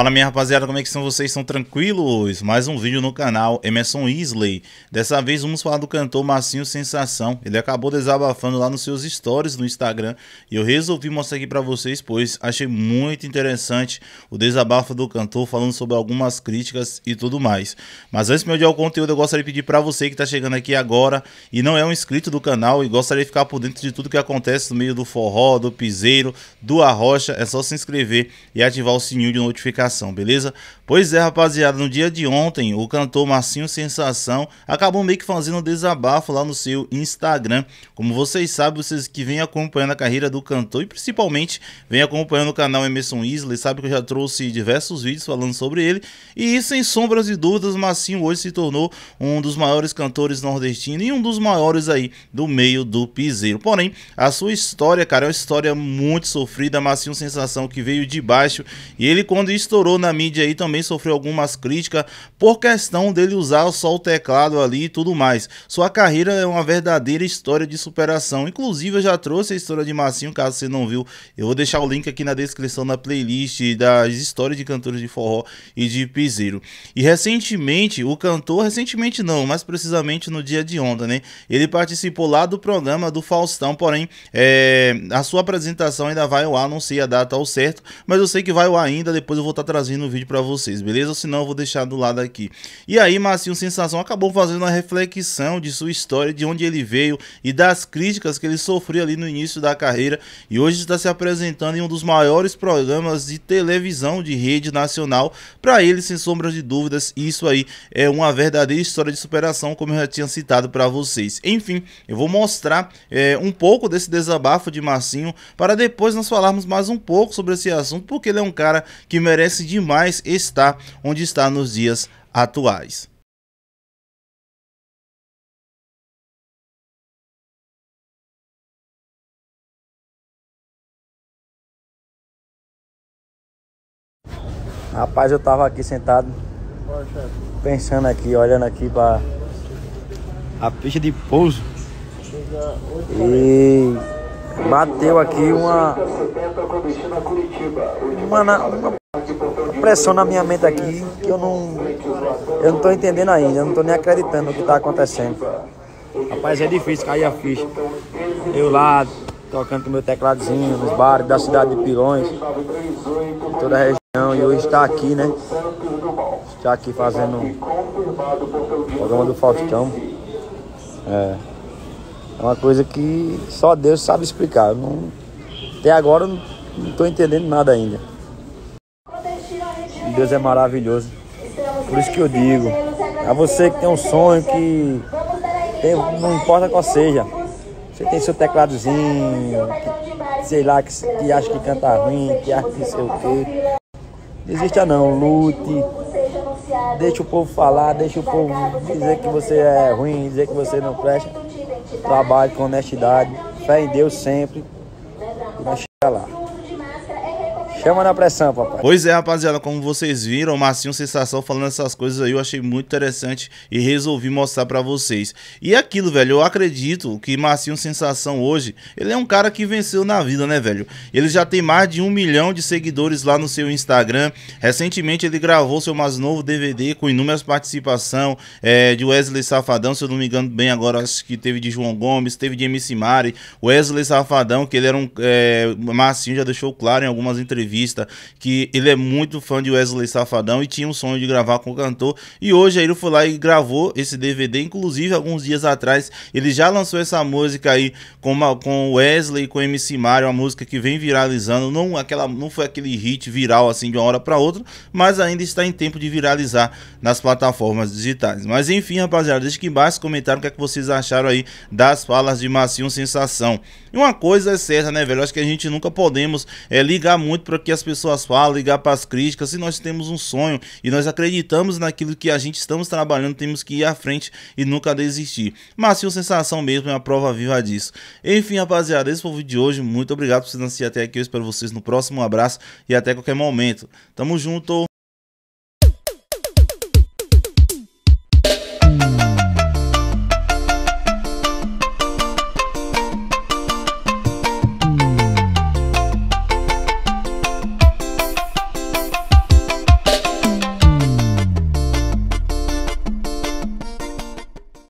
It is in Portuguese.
Fala minha rapaziada, como é que são vocês? Estão tranquilos? Mais um vídeo no canal Emerson Isley. Dessa vez vamos falar do cantor Massinho Sensação. Ele acabou desabafando lá nos seus stories no Instagram e eu resolvi mostrar aqui para vocês, pois achei muito interessante o desabafo do cantor falando sobre algumas críticas e tudo mais. Mas antes de me o conteúdo, eu gostaria de pedir para você que está chegando aqui agora e não é um inscrito do canal e gostaria de ficar por dentro de tudo que acontece no meio do forró, do piseiro, do arrocha, é só se inscrever e ativar o sininho de notificação indicação, beleza? Pois é, rapaziada, no dia de ontem, o cantor Marcinho Sensação acabou meio que fazendo um desabafo lá no seu Instagram. Como vocês sabem, vocês que vêm acompanhando a carreira do cantor e principalmente vêm acompanhando o canal Emerson Isley, sabe que eu já trouxe diversos vídeos falando sobre ele. E sem sombras de dúvidas, Marcinho hoje se tornou um dos maiores cantores nordestinos e um dos maiores aí do meio do piseiro. Porém, a sua história, cara, é uma história muito sofrida, Marcinho Sensação que veio de baixo e ele quando estourou na mídia aí também sofreu algumas críticas por questão dele usar só o teclado ali e tudo mais. Sua carreira é uma verdadeira história de superação. Inclusive, eu já trouxe a história de Massinho, caso você não viu. Eu vou deixar o link aqui na descrição da playlist das histórias de cantores de forró e de piseiro. E recentemente, o cantor, recentemente não, mas precisamente no dia de onda, né? Ele participou lá do programa do Faustão, porém, é, a sua apresentação ainda vai ao ar, não sei a data ao certo, mas eu sei que vai ao ar ainda, depois eu vou estar estar tá trazendo o vídeo para vocês, beleza? Senão eu vou deixar do lado aqui. E aí, Marcinho Sensação acabou fazendo uma reflexão de sua história, de onde ele veio e das críticas que ele sofreu ali no início da carreira. E hoje está se apresentando em um dos maiores programas de televisão de rede nacional. Para ele, sem sombra de dúvidas, isso aí é uma verdadeira história de superação, como eu já tinha citado para vocês. Enfim, eu vou mostrar é, um pouco desse desabafo de Marcinho para depois nós falarmos mais um pouco sobre esse assunto, porque ele é um cara que merece merece demais estar onde está nos dias atuais. Rapaz, eu tava aqui sentado, pensando aqui, olhando aqui para a pista de pouso. E bateu aqui uma. Uma, uma pressão na minha mente aqui que eu não eu não tô entendendo ainda, eu não tô nem acreditando no que tá acontecendo. Rapaz, é difícil cair a ficha. Eu lá tocando com meu tecladozinho nos bares da cidade de Pilões, toda a região, e hoje está aqui, né? Está aqui fazendo o programa do Faustão. É. É uma coisa que só Deus sabe explicar. Eu não, até agora eu não estou entendendo nada ainda. Deus é maravilhoso. Por isso que eu digo, a você que tem um sonho que tem, não importa qual seja, você tem seu tecladozinho, que, sei lá, que, que acha que canta ruim, que acha que não sei o quê. Desista não, lute. Deixa o povo falar, deixa o povo dizer que você é ruim, dizer que você não presta. Trabalhe com honestidade, fé em Deus sempre. E vai chegar lá. Chama na pressão, papai. Pois é, rapaziada, como vocês viram, o Marcinho Sensação falando essas coisas aí, eu achei muito interessante e resolvi mostrar para vocês. E aquilo, velho, eu acredito que Marcinho Sensação hoje, ele é um cara que venceu na vida, né, velho? Ele já tem mais de um milhão de seguidores lá no seu Instagram. Recentemente ele gravou seu mais novo DVD com inúmeras participações é, de Wesley Safadão, se eu não me engano bem agora, acho que teve de João Gomes, teve de MC Mari, Wesley Safadão, que ele era um... É, Marcinho já deixou claro em algumas entrevistas entrevista que ele é muito fã de Wesley Safadão e tinha um sonho de gravar com o cantor. E hoje ele foi lá e gravou esse DVD. Inclusive, alguns dias atrás, ele já lançou essa música aí com, uma, com Wesley e com MC Mario, uma música que vem viralizando. Não, aquela, não foi aquele hit viral assim de uma hora para outra, mas ainda está em tempo de viralizar nas plataformas digitais. Mas enfim, rapaziada, deixa aqui embaixo comentário o que, é que vocês acharam aí das falas de Macio Sensação. E uma coisa é certa, né, velho? Acho que a gente nunca podemos é, ligar muito para que as pessoas falam, ligar para as críticas. Se nós temos um sonho e nós acreditamos naquilo que a gente estamos trabalhando, temos que ir à frente e nunca desistir. Mas se o sensação mesmo é a prova viva disso. Enfim, rapaziada, esse foi o vídeo de hoje. Muito obrigado por vocês assistirem até aqui. Eu espero vocês no próximo. Um abraço e até qualquer momento. Tamo junto.